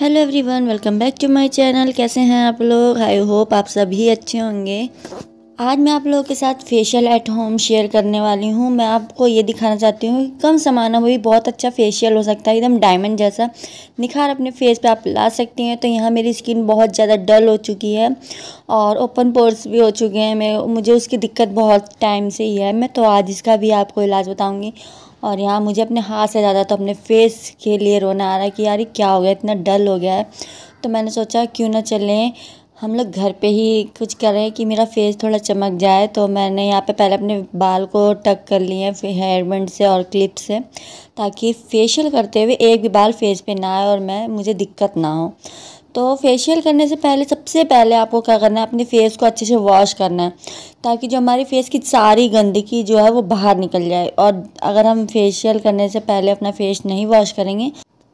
hello everyone welcome back to my channel कैसे हैं आप लोग आई होप आप सभी अच्छे होंगे आज मैं आप लोगों के साथ फेशियल एट होम शेयर करने वाली हूँ मैं आपको ये दिखाना चाहती हूँ कि कम समाना हुई भी बहुत अच्छा फेशियल हो सकता है एकदम डायमंड जैसा निखार अपने फेस पे आप ला सकती हैं तो यहाँ मेरी स्किन बहुत ज़्यादा डल हो चुकी है और ओपन पोर्स भी हो चुके हैं मैं मुझे उसकी दिक्कत बहुत टाइम से ही है मैं तो आज इसका भी आपको इलाज बताऊँगी और यहाँ मुझे अपने हाथ से ज़्यादा तो अपने फेस के लिए रोना आ रहा है कि यार क्या हो गया इतना डल हो गया है तो मैंने सोचा क्यों ना चलें हम लोग घर पे ही कुछ करें कि मेरा फेस थोड़ा चमक जाए तो मैंने यहाँ पे पहले अपने बाल को टक कर लिए हेयर बैंड से और क्लिप से ताकि फेशियल करते हुए एक भी बाल फेस पे ना आए और मैं मुझे दिक्कत ना हो तो फेशियल करने से पहले सबसे पहले आपको क्या करना है अपने फेस को अच्छे से वॉश करना है ताकि जो हमारी फेस की सारी गंदगी जो है वो बाहर निकल जाए और अगर हम फेशियल करने से पहले अपना फेस नहीं वॉश करेंगे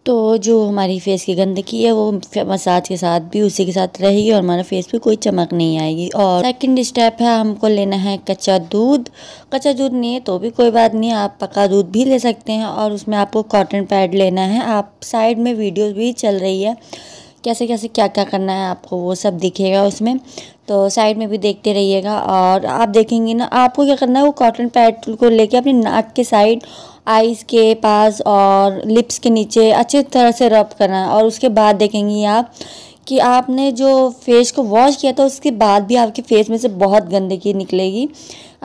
तो जो हमारी फेस की गंदगी है वो मसाज के साथ भी उसी के साथ रहेगी और हमारा फेस पे कोई चमक नहीं आएगी और सेकंड स्टेप है हमको लेना है कच्चा दूध कच्चा दूध नहीं है तो भी कोई बात नहीं आप पका दूध भी ले सकते हैं और उसमें आपको कॉटन पैड लेना है आप साइड में वीडियो भी चल रही है कैसे कैसे क्या क्या करना है आपको वो सब दिखेगा उसमें तो साइड में भी देखते रहिएगा और आप देखेंगे ना आपको क्या करना है वो कॉटन पैड को लेके अपने नाक के साइड आइज़ के पास और लिप्स के नीचे अच्छे तरह से रब करना है और उसके बाद देखेंगी आप कि आपने जो फेस को वॉश किया था उसके बाद भी आपके फेस में से बहुत गंदगी निकलेगी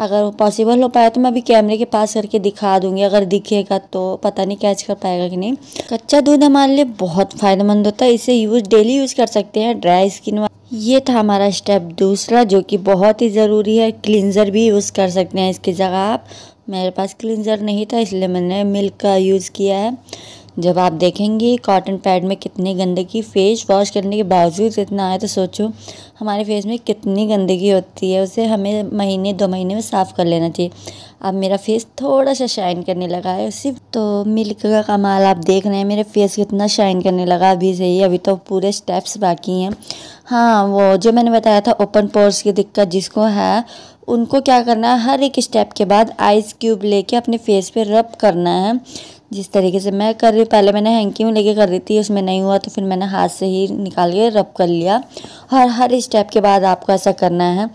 अगर पॉसिबल हो पाया तो मैं अभी कैमरे के पास करके दिखा दूंगी अगर दिखेगा तो पता नहीं कैच कर पाएगा कि नहीं कच्चा दूध हमारे लिए बहुत फ़ायदेमंद होता है इसे यूज़ डेली यूज़ कर सकते हैं ड्राई स्किन ये था हमारा स्टेप दूसरा जो कि बहुत ही ज़रूरी है क्लिनज़र भी यूज़ कर सकते हैं इसकी जगह आप मेरे पास क्लिनज़र नहीं था इसलिए मैंने मिल्क का यूज़ किया है जब आप देखेंगे कॉटन पैड में कितनी गंदगी फेस वॉश करने के बावजूद इतना आया तो सोचो हमारे फेस में कितनी गंदगी होती है उसे हमें महीने दो महीने में साफ़ कर लेना चाहिए अब मेरा फेस थोड़ा सा शाइन करने लगा है सिर्फ तो मिल्क का कमाल आप देख रहे हैं मेरे फेस कितना शाइन करने लगा अभी से ही अभी तो पूरे स्टेप्स बाकी हैं हाँ वो जो मैंने बताया था ओपन पोर्स की दिक्कत जिसको है उनको क्या करना है हर एक स्टेप के बाद आइस क्यूब लेके अपने फेस पे रब करना है जिस तरीके से मैं कर रही पहले मैंने में लेके कर रही थी उसमें नहीं हुआ तो फिर मैंने हाथ से ही निकाल के रब कर लिया और हर स्टेप के बाद आपको ऐसा करना है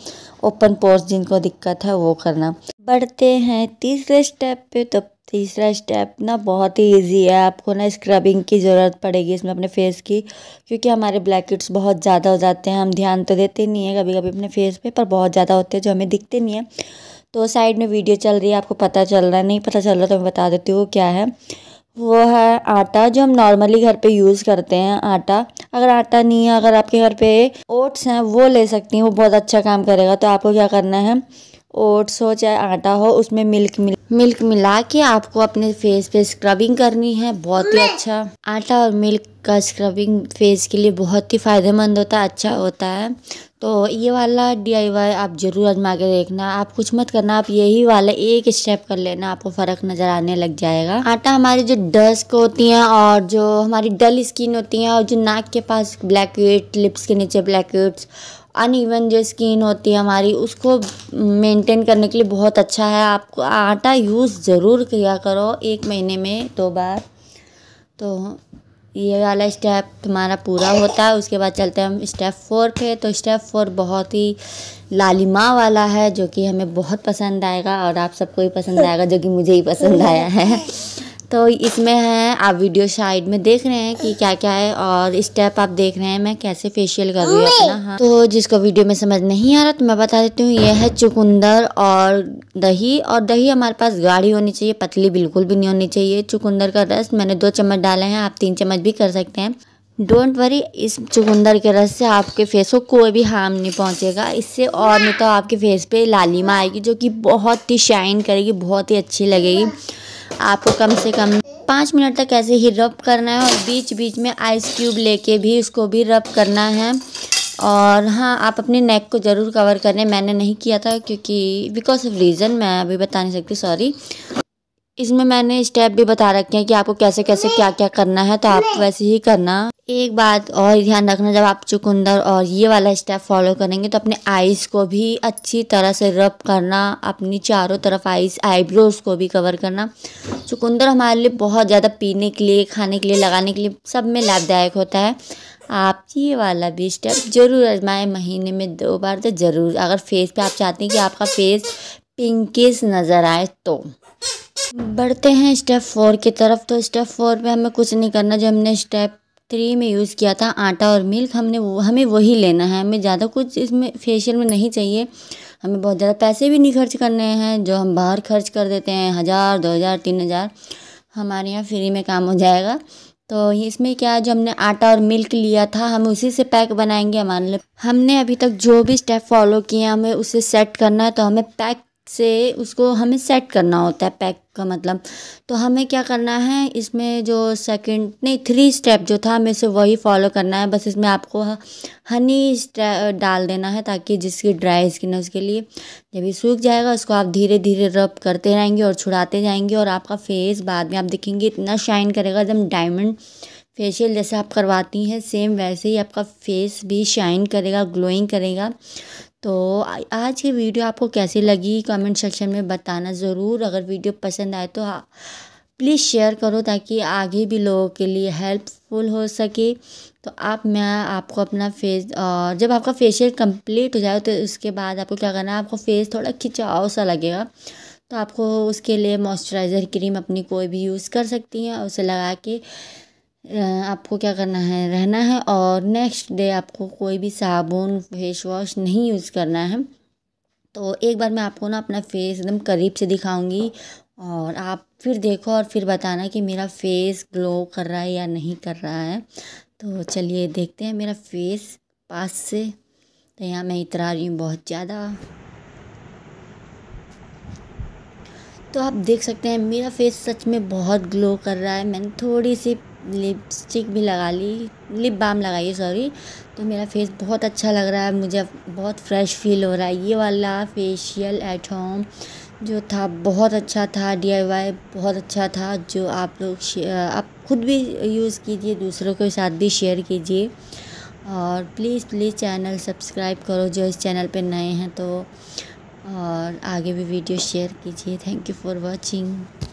ओपन पोर्स जिनको दिक्कत है वो करना बढ़ते हैं तीसरे स्टेप पे तो तीसरा स्टेप ना बहुत ही इजी है आपको ना स्क्रबिंग की ज़रूरत पड़ेगी इसमें अपने फेस की क्योंकि हमारे ब्लैकेट्स बहुत ज़्यादा हो जाते हैं हम ध्यान तो देते नहीं है कभी कभी अपने फेस पे पर बहुत ज़्यादा होते हैं जो हमें दिखते नहीं है तो साइड में वीडियो चल रही है आपको पता चल रहा है नहीं पता चल रहा तो मैं बता देती हूँ क्या है वो है आटा जो हम नॉर्मली घर पे यूज़ करते हैं आटा अगर आटा नहीं है अगर आपके घर पे ओट्स हैं वो ले सकती हैं वो बहुत अच्छा काम करेगा तो आपको क्या करना है ओट्स हो चाहे आटा हो उसमें मिल्क मिल्क मिल्क मिला के आपको अपने फेस पे स्क्रबिंग करनी है बहुत ही अच्छा आटा और मिल्क का स्क्रबिंग फेस के लिए बहुत ही फ़ायदेमंद होता है अच्छा होता है तो ये वाला डी आप ज़रूर आजमा के देखना आप कुछ मत करना आप यही वाला एक स्टेप कर लेना आपको फ़र्क नज़र आने लग जाएगा आटा हमारी जो डस्क होती है और जो हमारी डल स्किन होती है और जो नाक के पास ब्लैक लिप्स के नीचे ब्लैक अनइवन जो स्किन होती है हमारी उसको मेंटेन करने के लिए बहुत अच्छा है आपको आटा यूज़ ज़रूर किया करो एक महीने में दो बार तो ये वाला स्टेप हमारा पूरा होता है उसके बाद चलते हैं हम स्टेप फोर पे तो स्टेप फोर बहुत ही लालिमा वाला है जो कि हमें बहुत पसंद आएगा और आप सबको ही पसंद आएगा जो कि मुझे ही पसंद आया है तो इसमें है आप वीडियो साइड में देख रहे हैं कि क्या क्या है और स्टेप आप देख रहे हैं मैं कैसे फेशियल कर रही हूँ अपना हाँ तो जिसको वीडियो में समझ नहीं आ रहा तो मैं बता देती हूँ यह है चुकंदर और दही और दही हमारे पास गाढ़ी होनी चाहिए पतली बिल्कुल भी नहीं होनी चाहिए चुकंदर का रस मैंने दो चम्मच डाले हैं आप तीन चम्मच भी कर सकते हैं डोंट वरी इस चुकंदर के रस से आपके फेस को कोई भी हार्म नहीं पहुंचेगा इससे और नहीं तो आपके फेस पे लालिमा आएगी जो कि बहुत ही शाइन करेगी बहुत ही अच्छी लगेगी आपको कम से कम पाँच मिनट तक ऐसे ही रब करना है और बीच बीच में आइस क्यूब लेके भी उसको भी रब करना है और हाँ आप अपने नेक को ज़रूर कवर करें मैंने नहीं किया था क्योंकि बिकॉज ऑफ रीज़न मैं अभी बता नहीं सकती सॉरी इसमें मैंने स्टेप भी बता रखे हैं कि आपको कैसे कैसे क्या क्या करना है तो आप वैसे ही करना एक बात और ध्यान रखना जब आप चुकंदर और ये वाला स्टेप फॉलो करेंगे तो अपने आइस को भी अच्छी तरह से रब करना अपनी चारों तरफ आइस आईब्रोज को भी कवर करना चुकंदर हमारे लिए बहुत ज़्यादा पीने के लिए खाने के लिए लगाने के लिए सब में लाभदायक होता है आप ये वाला भी स्टेप ज़रूर आजमाएं महीने में दो बार तो ज़रूर अगर फेस पे आप चाहते हैं कि आपका फेस पिंकिस नज़र आए तो बढ़ते हैं स्टेप फोर की तरफ तो स्टेप फोर पे हमें कुछ नहीं करना जो हमने स्टेप थ्री में यूज़ किया था आटा और मिल्क हमने वो हमें वही लेना है हमें ज़्यादा कुछ इसमें फेशियल में नहीं चाहिए हमें बहुत ज़्यादा पैसे भी नहीं खर्च करने हैं जो हम बाहर खर्च कर देते हैं हज़ार दो हज़ार तीन हज़ार हमारे यहाँ फ्री में काम हो जाएगा तो इसमें क्या है जो हमने आटा और मिल्क लिया था हम उसी से पैक बनाएंगे हमारे लिए हमने अभी तक जो भी स्टेप फॉलो किए हैं हमें उसे सेट करना है तो हमें पैक से उसको हमें सेट करना होता है पैक का मतलब तो हमें क्या करना है इसमें जो सेकंड नहीं थ्री स्टेप जो था हमें से वही फॉलो करना है बस इसमें आपको हनी डाल देना है ताकि जिसकी ड्राई स्किन है उसके लिए जब ये सूख जाएगा उसको आप धीरे धीरे रब करते रहेंगे और छुड़ाते जाएंगे और आपका फेस बाद में आप देखेंगे इतना शाइन करेगा एकदम डायमंड फेशियल जैसे आप करवाती हैं सेम वैसे ही आपका फेस भी शाइन करेगा ग्लोइंग करेगा तो आज की वीडियो आपको कैसी लगी कमेंट सेक्शन में बताना ज़रूर अगर वीडियो पसंद आए तो प्लीज़ हाँ, शेयर करो ताकि आगे भी लोगों के लिए हेल्पफुल हो सके तो आप मैं आपको अपना फेस और जब आपका फेशियल कंप्लीट हो जाए तो उसके बाद आपको क्या करना है आपको फेस थोड़ा खिंचाव सा लगेगा तो आपको उसके लिए मॉइस्चराइज़र क्रीम अपनी कोई भी यूज़ कर सकती हैं उसे लगा के आपको क्या करना है रहना है और नेक्स्ट डे आपको कोई भी साबुन फेस वॉश नहीं यूज़ करना है तो एक बार मैं आपको ना अपना फेस एकदम करीब से दिखाऊंगी और आप फिर देखो और फिर बताना कि मेरा फेस ग्लो कर रहा है या नहीं कर रहा है तो चलिए देखते हैं मेरा फेस पास से तो यहाँ मैं इतरा रही हूँ बहुत ज़्यादा तो आप देख सकते हैं मेरा फेस सच में बहुत ग्लो कर रहा है मैंने थोड़ी सी लिपस्टिक भी लगा ली लिप बाम लगाई सॉरी तो मेरा फेस बहुत अच्छा लग रहा है मुझे बहुत फ्रेश फील हो रहा है ये वाला फेशियल एट होम जो था बहुत अच्छा था डी बहुत अच्छा था जो आप लोग आप खुद भी यूज़ कीजिए दूसरों के साथ भी शेयर कीजिए और प्लीज़ प्लीज़ चैनल सब्सक्राइब करो जो इस चैनल पे नए हैं तो और आगे भी वीडियो शेयर कीजिए थैंक यू फॉर वाचिंग